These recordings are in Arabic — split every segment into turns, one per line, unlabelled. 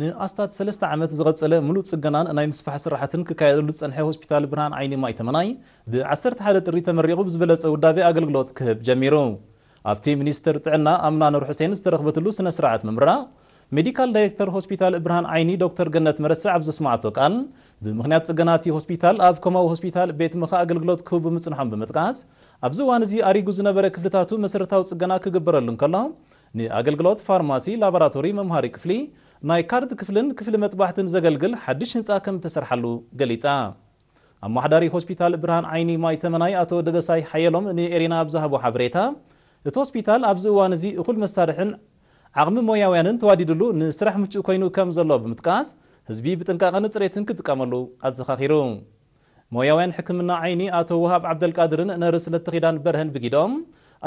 نأستاد سلست عمت زغت سلام ملوت سجنان أنا مسفح سرحتن ككايد لوت سنحي هوسبيتال بران عيني ماي تمناي بعصر تحدد ريت مريغو بزبلت أو دافي أقل غلط كهب جميرو أفتي مينستر تعنا أمنا نور حسين استرغبة لوس نسرعة ممرا ميديكال دايكتر هوسبيتال إبران عيني دكتور جنت مرسع عبز سمعتو كان بمغنيات سجناتي هوسبيتال أف كما هوسبيتال بيت مخا أقل غلط كهب مصنحن بمتغاز أبزوان زي أري غزنا برك فلتاتو مسرتاو سجناك كبرا لنكالا ني غلط فارماسي لابراتوري ممهاري كفلي ናይ ካርድ ክፍልን ክፍሊ መጥባሕትን ዘገልግል ሓድሽ ህንፃ ከም ተሰርሓሉ ገሊፃ ኣማሕዳሪ ሆስፒታል ብርሃን ዓይኒ ማይ ተመናይ ኣቶ ደገሳይ ሓየሎም ንኤሪና ኣብ ዝሃቦ ሓበሬታ እቲ ሆስፒታል ኣብዚ እዋን እዚ እኹል መሳርሕን ዓቕሚ ሞያውያንን ተዋዲድሉ ንስራሕ ምቹእ ኮይኑ ከም ዘሎ ብምጥቃስ ህዝቢ ብጥንቃቐን ፅሬትን ክጥቀመሉ ኣዘኻኺሩ ሞያውያን ሕክምና ዓይኒ ኣቶ ውሃብ ዓብደልቃድርን ነርስ ለተኺዳን በርህን ብጊዶም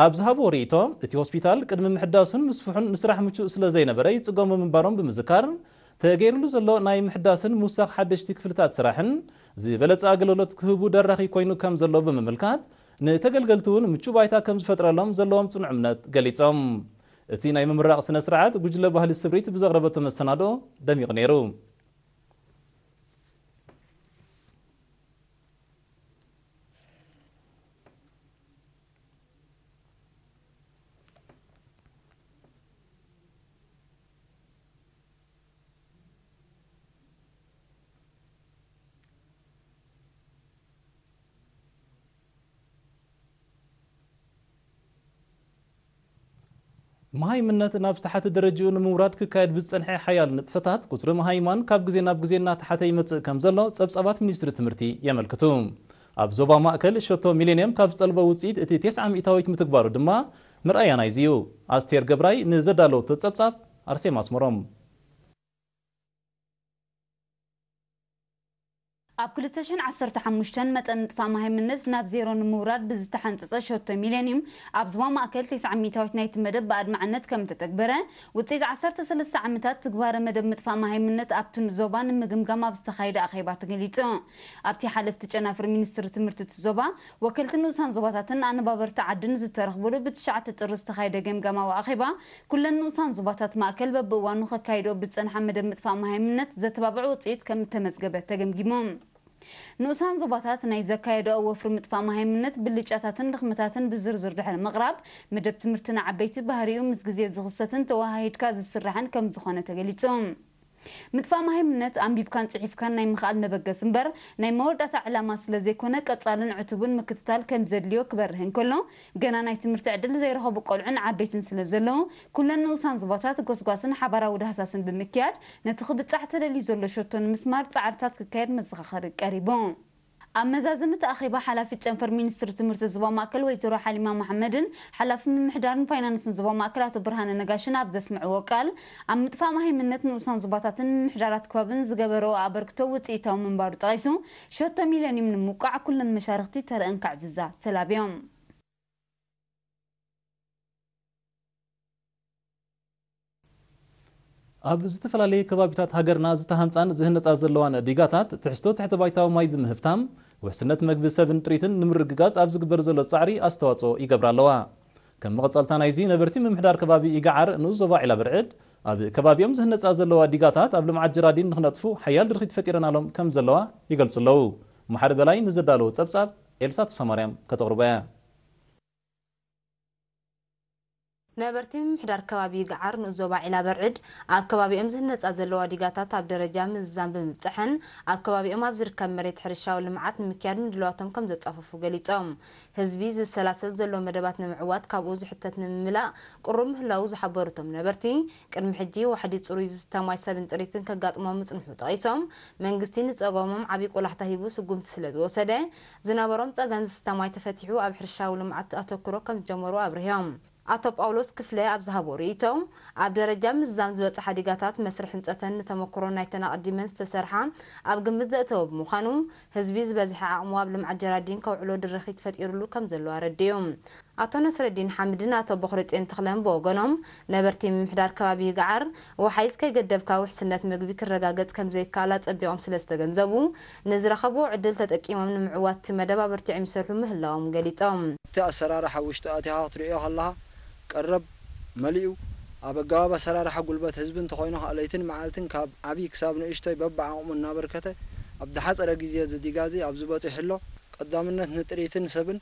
ኣብዝሃ ወሪቶ እቲ ሆስፒታል ቅድሚ ምሕዳሱን ምስፍሑን ምስራሕ ምቹእ ስለ ዘይነበረ ይፅገሙ ምንባሮም ብምዝካር ተገይሩሉ ዘሎ ናይ ምሕዳስን ምውሳኽ ሓደሽቲ ክፍልታት ስራሕን ዝበለፀ ኣገልግሎት ክህቡ ደራኺ ኮይኑ ከም ዘሎ ብምምልካት ንተገልገልቲ እውን ምቹእ ባይታ ከም ዝፈጥረሎም ዘለዎም ፅኑዕ እምነት ገሊፆም እቲ ናይ ምምራቕ ስነ ስርዓት ጉጅለ ባህሊ ስብሪት ብዘቕረበቶ መሰናዶ ደሚቕ ነይሩ مهاي من نت نابس تحت الدرجة إن مورد ككاد بس أنحى حيال نتفتات قطر مهاي من كاب جزء ناب جزء نات حتى يمت كم زلا تسبس أبات مينستر تمرتي يعمل كتوم أب زوبا ما أكل شطو ميلينيم كاب تلبا وسيد أتي تسعة ميتاويت متكبر دما مرأي أنا يزيو أستير جبراي نزدالو تسبس أب أرسي ماس
اب كلتشن عصر تحمشتن متن فما هي من نس ناب زيرو نمورات بز تحنتص شوت ميلينيوم اب زوا ما اكلت 900 نايت مدب بعد ما عنت كم تتكبره وتيز عصر تسلس عمتا تكبار مدب متفا ما هي من نت ابتن زوبان مغمغم اب استخايد اخي باتغليت اب تي حلف تشنا فر مينستر تمرت تزوبا وكلت نو سان زوباتن ان بابرت عدن ز ترخبل بتشعه تطر استخايد غمغم او اخيبا كل نو سان زوباتات ما اكل بب وانو خكايدو حمد متفا ما هي من نت زتبابعو تيت كم تمزغبه تغمغمون نوسان زباتات ناي زكايد او وفر مطفا ما هي منت بلچاتاتن دخمتاتن بزرزر دحل مغرب مدب تمرتنا عبيت بهاريو مزغزي زغستن توهيد كاز السرحن كم زخونه تغليتوم ምጥፋእ ማሃይምነት ኣንቢብካን ፅሒፍካን ናይ ምኽኣል መበገስ እምበር ናይ መወዳእታ ዕላማ ስለ ዘይኮነ ቀፃልን ዕቱብን ምክትታል ከም ዘድልዮ ክበርህ እንከሎ ገና ናይ ትምህርቲ ዕድል ዘይረኸቡ ቆልዑን ዓበይትን ስለ ዘለዉ ኩለን ንኡሳን ዞባታት ጎስጓስን ሓባራዊ ዳህሳስን ብምክያድ ነቲ ክብፃሕ ተደልዩ ዘሎ ሸቶ ንምስማር ፃዕርታት ክካየድ መዘኻኸሪ ቀሪቦም ኣብ መዛዘምቲ ኣኼባ ሓላፊት ጨንፈር ሚኒስትሪ ትምህርቲ ዞባ ማእከል ወይዘሮ ሓሊማ መሓመድን ሓላፊ ምምሕዳርን ፋይናንስን ዞባ ማእከል ኣቶ ብርሃነ ነጋሽን ኣብ ዘስምዕዎ ቃል ኣብ ምጥፋእ ማሂምነት ንኡሳን ዞባታትን ምምሕዳራት ክበብን ዝገበሮ ኣበርክቶ ውፅኢታዊ ምንባሩ ጠቂሱ ሸቶ ሚልዮን ንምውቃዕ ኩለን መሻርክቲ ተርእን ካዕዝዛ ተላብዮም
ኣብ ዝተፈላለየ ከባቢታት ሃገርና ዝተሃንፃን ዝህነፃ ዘለዋን ዲጋታት ትሕዝቶ ትሕቲ ባይታዊ ማይ ብምህብታም وحسنات مقبسة بنتريتن نمرققاز أبزق برزلو الصعري أستواتو إيقابرا لوا كان مغطسالتان أيزي نبرتي ممحدار كبابي إيقعار نوزوا إلى برعيد أبي كبابي أمزهنت أزلوا ديقاتات أبل معجرادين نخنطفو حيال درخي تفتيرنا لهم كم زلوا يقلصلوا محاربالاين نزدالو تسابساب إلسات فمريم كتغربية
ነበርቲ ምምሕዳር ከባቢ ገዓር ንዞባ ዒላ በርዕድ ኣብ ከባቢኦም ዝህነፃ ዘለዎ ዲጋታት ኣብ ደረጃ ምዝዛም ብምብፅሕን ኣብ ከባቢኦም ኣብ ዝርከብ መሬት ሕርሻዊ ልምዓት ንምክያድን ድልዋቶም ከም ዘፃፈፉ ገሊፆም ህዝቢ ዝሰላሰል ዘሎ መደባት ንምዕዋት ካብኡ ዝሕተት ንምምላእ ቁሩብ ምህላው ዝሓበሩቶም ነበርቲ ቅድሚ ሕጂ ዋሕዲ ፅሩይ ዝተማይ ሰብን ጥሪትን ከጋጥሞም ምፅንሑ ጠቂሶም መንግስቲ ንፀገሞም ዓብዪ ቆላሕታ ሂቡ ስጉምቲ ስለ ዝወሰደ ዝነበሮም ፀገም ዝተማይ ተፈቲሑ ኣብ ሕርሻዊ ልምዓት ኣተኩሮ ከም ዝጀመሩ ኣብርሂዮም ኣቶ ጳውሎስ ክፍለ ኣብ ዝሃቦ ርእይቶም ኣብ ደረጃ ምዛም ዝበፅሓ ዲጋታት መስርሕ ህንፀተን ንተመክሮ ናይተን ኣቐዲመን ዝተሰርሓ ኣብ ግምት ዘእተወ ብምዃኑ ህዝቢ ዝበዝሐ ኣቕሙ ኣብ ልምዓት ጀራዲን ከውዕሎ ድርኺት ፈጢሩሉ ከም ዘለዎ ኣረዲዩ ኣቶ ነስረዲን ሓምድን ኣቶ በኽርፅን ተኽለን ብወገኖም ነበርቲ ምምሕዳር ከባቢ ገዓር ወሓይዝ ከይገደብካ ውሕስነት ምግቢ ክረጋገጽ ከም ዘይከኣል ኣጸቢቖም ስለ ዝተገንዘቡ ንዝረኸብዎ ዕድል ተጠቂሞም ንምዕዋት መደብ ኣበርቲዖም ይሰርሑ ምህላዎም ገሊፆም እቲ ኣሰራርሓ ውሽጢ ኣቲኻ ክትሪኦ ከለኻ ቀረብ መሊኡ ኣብ ኣገባብ ኣሰራርሓ ጉልበት ህዝቢ እንተኮይኑ ካልኦይትን መዓልትን ካብ ዓብዪ ክሳብ ንእሽቶይ በብዓቕሙ እናበርከተ ኣብ ዝሓፀረ ግዜ ዝዲጋዚ ኣብ ዝበፅሑ ሕሎ ቀዳምነት ንጥሪትን ሰብን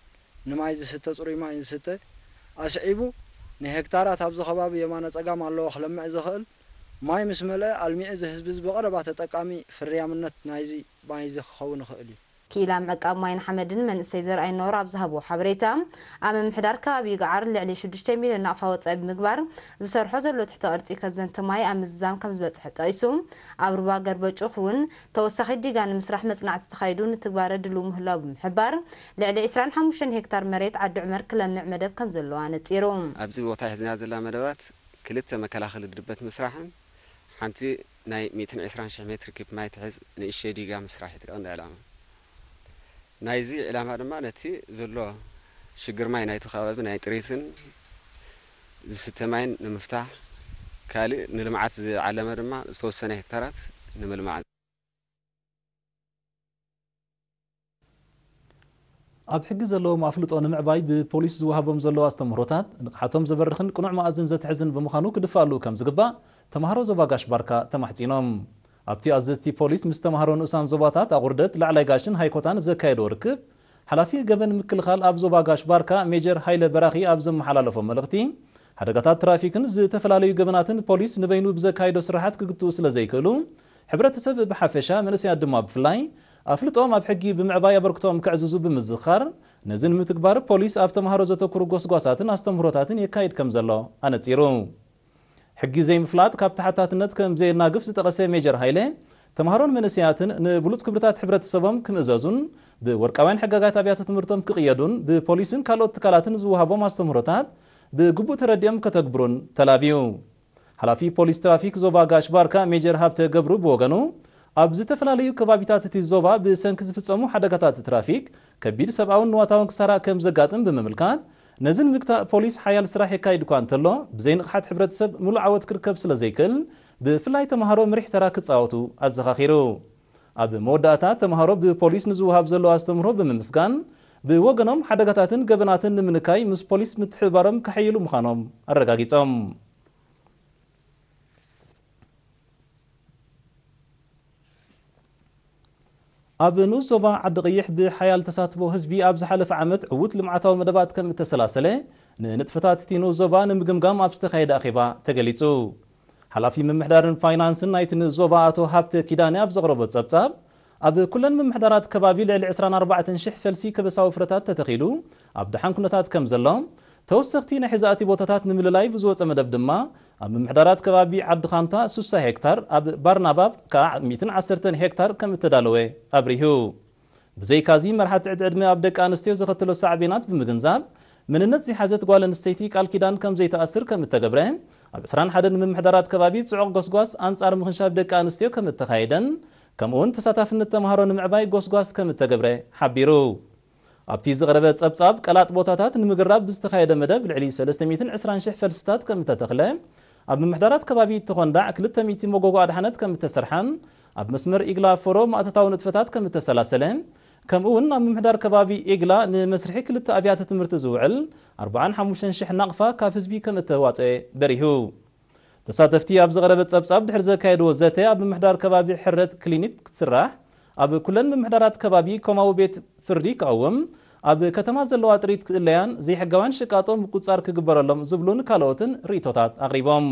ንማይ ዝስተ ፅሩይ ማይ ዝስተ ኣስዒቡ ንሄክታራት ኣብዚ ከባቢ የማነ ፀጋም ኣለዎ ክለምዕ ዝኽእል ማይ ምስ መልአ ኣልሚዕ እዚ ህዝቢ እዚ ብቐረባ ተጠቃሚ ፍርያምነት ናይዚ ማይ እዚ ክኸውን ይኽእል እዩ ኪኢላ ምዕቃብ ማይን ሓመድን መንእሰይ ዘርኣይ ነበሩ ኣብ ዝሃቦ ሓበሬታ ኣብ ምምሕዳር ከባቢ ገዓር ልዕሊ 6 ሚልዮን ናቕፋ ወፃኢ ብምግባር ዝሰርሖ ዘሎ ትሕቲ ቅርፂ ከዘንቲ ማይ ኣብ ምዝዛም ከም ዝበፅሐ ጠቂሱ ኣብ ሩባ ገርበጩኽ እውን ተወሳኺ ዲጋ ንምስራሕ መፅናዕቲ ተኻይዱ ንትግባረ ድሉ ምህላው ብምሕባር ልዕሊ 25 ሄክታር መሬት ዓዲ ዑመር ክለምዕ መደብ ከም ዘለዋ ነፂሩ
ኣብዚ ቦታ ሕዝና ዘላ መደባት ክልተ መከላኸሊ ድበት ምስራሕን ሓንቲ ናይ 120 ሽሕ ሜትር ኪብ ማይ ትሕዝ ንእሸ ዲጋ ምስራሕ ይጥቀም ዕላማ ናይዚ ዕላማ ድማ ነቲ ዘሎ ሽግር ማይ ናይቲ ከባቢ ናይ ጥሪትን ዝስተ ማይን ንምፍታሕ ካልእ ንልምዓት ዝዓለመ ድማ ዝተወሰነ ሄክታራት ንምልማዕ ኣብ ሕጊ ዘለዎም ኣፍልጦ ንምዕባይ ብፖሊስ ዝወሃቦም ዘለዎ ኣስተምህሮታት ንቕሓቶም ዘበርኽን ቅኑዕ መኣዝን ዘትሕዝን ብምዃኑ ክድፋሉ ከም ዝግባእ ተምሃሮ ዞባ ጋሽ ባርካ ተማሕፂኖም ኣብቲ ኣዘዝቲ ፖሊስ ምስ ተምሃሮ ንእሳን ዞባታት ኣቑርደት ላዕላይ ጋሽን ሃይኮታን ዘካየዶ ርክብ ሓላፊ ገበን ምክልኻል ኣብ ዞባ ጋሽ ባርካ ሜጀር ሃይለ በራኺ ኣብ ዘመሓላለፎ መልእኽቲ ሓደጋታት ትራፊክን ዝተፈላለዩ ገበናትን ፖሊስ ንበይኑ ብዘካየዶ ስራሓት ክግትኡ ስለ ዘይክእሉ ሕብረተሰብ ብሓፈሻ መንእስያት ድማ ብፍላይ ኣፍልጦም ኣብ ሕጊ ብምዕባይ ኣበርክቶም ክዕዝዙ ብምዝኻር ነዚ ንምትግባር ፖሊስ ኣብ ተምሃሮ ዘተኩሩ ጎስጓሳትን ኣስተምህሮታትን የካይድ ከም ዘሎ ኣነፂሩ ሕጊ ዘይምፍላጥ ካብ ታሓታትነት ከም ዘየናግፍ ዝጠቐሰ ሜጀር ሃይለ ተምሃሮን መንስያትን ንብሉፅ ክብርታት ሕብረተሰቦም ክምእዘዙን ብወርቃውያን ሕጋጋት ኣብያተ ትምህርቶም ክቕየዱን ብፖሊስን ካልኦት ትካላትን ዝውሃቦም ኣስተምህሮታት ብግቡእ ተረዲኦም ከተግብሩን ተላብዩ ሓላፊ ፖሊስ ትራፊክ ዞባ ጋሽባርካ ሜጀር ሃብተ ገብሩ ብወገኑ ኣብ ዝተፈላለዩ ከባቢታት እቲ ዞባ ብሰንኪ ዝፍፀሙ ሓደጋታት ትራፊክ ከቢድ ሰብኣውን ንዋታውን ክሳራ ከም ዘጋጥም ብምምልካት ነዚ ንምግታእ ፖሊስ ሓያል ስራሕ የካይድ እኳ እንተሎ ብዘይ ንቕሓት ሕብረተሰብ ሙሉእ ዓወት ክርከብ ስለ ዘይክእል ብፍላይ ተምሃሮ ምሪሕ ተራ ክፃወቱ ኣዘኻኺሩ ኣብ መወዳእታ ተምሃሮ ብፖሊስ ንዝውሃብ ዘለዎ ኣስተምህሮ ብምምስጋን ብወገኖም ሓደጋታትን ገበናትን ንምንካይ ምስ ፖሊስ ምትሕባሮም ከሐይሉ ምዃኖም ኣረጋጊፆም ኣብ ንኡስ ዞባ ዓዲ ቀይሕ ብሓያል ተሳትፎ ህዝቢ ኣብ ዝሓለፈ ዓመት ዕውት ልምዓታዊ መደባት ከም እተሰላሰለ ንንጥፈታት እቲ ንኡስ ዞባ ንምግምጋም ኣብ ዝተኻየደ ኣኼባ ተገሊጹ ሓላፊ ምምሕዳርን ፋይናንስን ናይቲ ንኡስ ዞባ ኣቶ ሃብተ ኪዳኔ ኣብ ዘቕረቦ ጸብጻብ ኣብ ኩለን ምምሕዳራት ከባቢ ልዕሊ 24000 ፈልሲ ከበሳዊ ፍረታት ተተኺሉ ኣብ ድሓን ኩነታት ከም ዘሎም ተወሰኽቲ ናይ ሕዛእቲ ቦታታት ንምልላይ ብዝወፀ መደብ ድማ ኣብ ምምሕዳራት ከባቢ ዓዲ ኻንታ 60 ሄክታር ኣብ ባርናባብ ከዓ 110 ሄክታር ከም እተዳለወ ኣብሪሁ ብዘይካዚ መርሓቲ ዕድ ዕድመ ኣብ ደቂ ኣንስትዮ ዘኸትሎ ሳዕቤናት ብምግንዛብ ምንነት ዝሓዘት ጓል ኣንስተይቲ ቃል ኪዳን ከም ዘይተኣስር ከም እተገብረ ኣብ 21 ምምሕዳራት ከባቢ ፅዑቕ ጎስጓስ ኣንጻር ምኽንሻብ ደቂ ኣንስትዮ ከም እተኻየደን ከምኡውን ተሳታፍነት ተምሃሮ ንምዕባይ ጎስጓስ ከም እተገብረ ሓቢሩ ابتیز غربت سب سب کلات بوتاتات نمگراب بست خاید مدا بلعلی سالست میتن عسران شه فرستاد کم تتقلم اب محدارات کبابیت تقوان دع کلته میتی مگوگو عدحنت کم تسرحن اب مسمر ایگلا فروم عتتاون اتفتات کم تسلاسلم کم اون اب محدار کبابی ایگلا نمسرحی کلته آبیات تمرت زوعل اربعان حموشن شه نقفا کافز بی کم تهوات بریهو تصاد افتی اب زغربت سب سب حرز کاید وزته اب محدار کبابی حرت کلینیت کسره اب کلن محدارات کبابی کم او بیت ፍርዲ ይቃወም ኣብ ከተማ ዘለዋ ጥሪት ክእለያን ዘይሕጋውያን ሽቃጦም ምቁፃር ክግበረሎም ዝብሉን ካልኦትን ርእቶታት ኣቕሪቦም